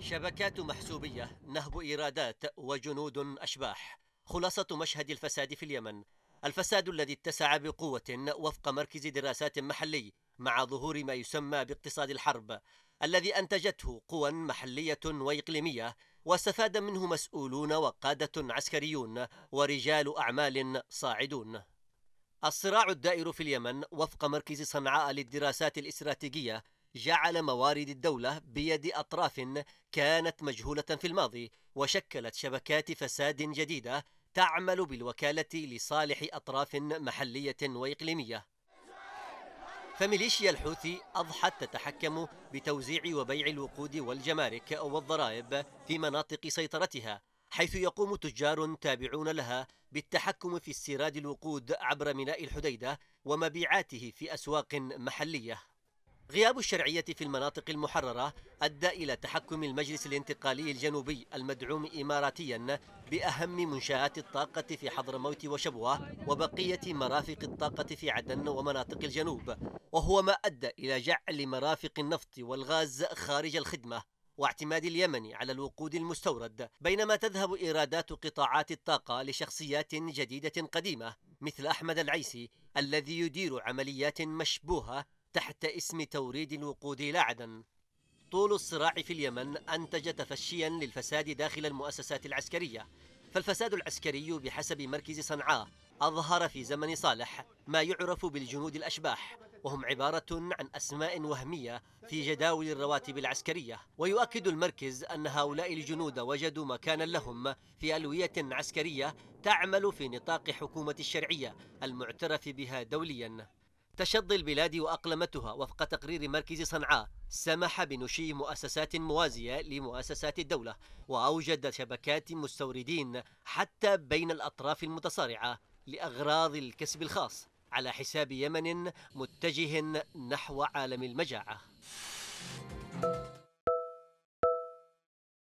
شبكات محسوبية نهب إيرادات وجنود أشباح خلاصة مشهد الفساد في اليمن الفساد الذي اتسع بقوة وفق مركز دراسات محلي مع ظهور ما يسمى باقتصاد الحرب الذي أنتجته قوى محلية وإقليمية واستفاد منه مسؤولون وقادة عسكريون ورجال أعمال صاعدون الصراع الدائر في اليمن وفق مركز صنعاء للدراسات الاستراتيجية جعل موارد الدولة بيد أطراف كانت مجهولة في الماضي وشكلت شبكات فساد جديدة تعمل بالوكالة لصالح أطراف محلية وإقليمية فميليشيا الحوثي أضحت تتحكم بتوزيع وبيع الوقود والجمارك والضرائب في مناطق سيطرتها حيث يقوم تجار تابعون لها بالتحكم في استيراد الوقود عبر ميناء الحديدة ومبيعاته في أسواق محلية غياب الشرعية في المناطق المحررة أدى إلى تحكم المجلس الانتقالي الجنوبي المدعوم إماراتيا بأهم منشآت الطاقة في حضرموت وشبوة وبقية مرافق الطاقة في عدن ومناطق الجنوب وهو ما أدى إلى جعل مرافق النفط والغاز خارج الخدمة واعتماد اليمن على الوقود المستورد بينما تذهب إيرادات قطاعات الطاقة لشخصيات جديدة قديمة مثل أحمد العيسي الذي يدير عمليات مشبوهة تحت اسم توريد الوقود لعدن طول الصراع في اليمن أنتج تفشيا للفساد داخل المؤسسات العسكرية فالفساد العسكري بحسب مركز صنعاء أظهر في زمن صالح ما يعرف بالجنود الأشباح وهم عبارة عن أسماء وهمية في جداول الرواتب العسكرية ويؤكد المركز أن هؤلاء الجنود وجدوا مكانا لهم في ألوية عسكرية تعمل في نطاق حكومة الشرعية المعترف بها دوليا تشظي البلاد وأقلمتها وفق تقرير مركز صنعاء سمح بنشي مؤسسات موازية لمؤسسات الدولة وأوجد شبكات مستوردين حتى بين الأطراف المتصارعة لأغراض الكسب الخاص على حساب يمن متجه نحو عالم المجاعة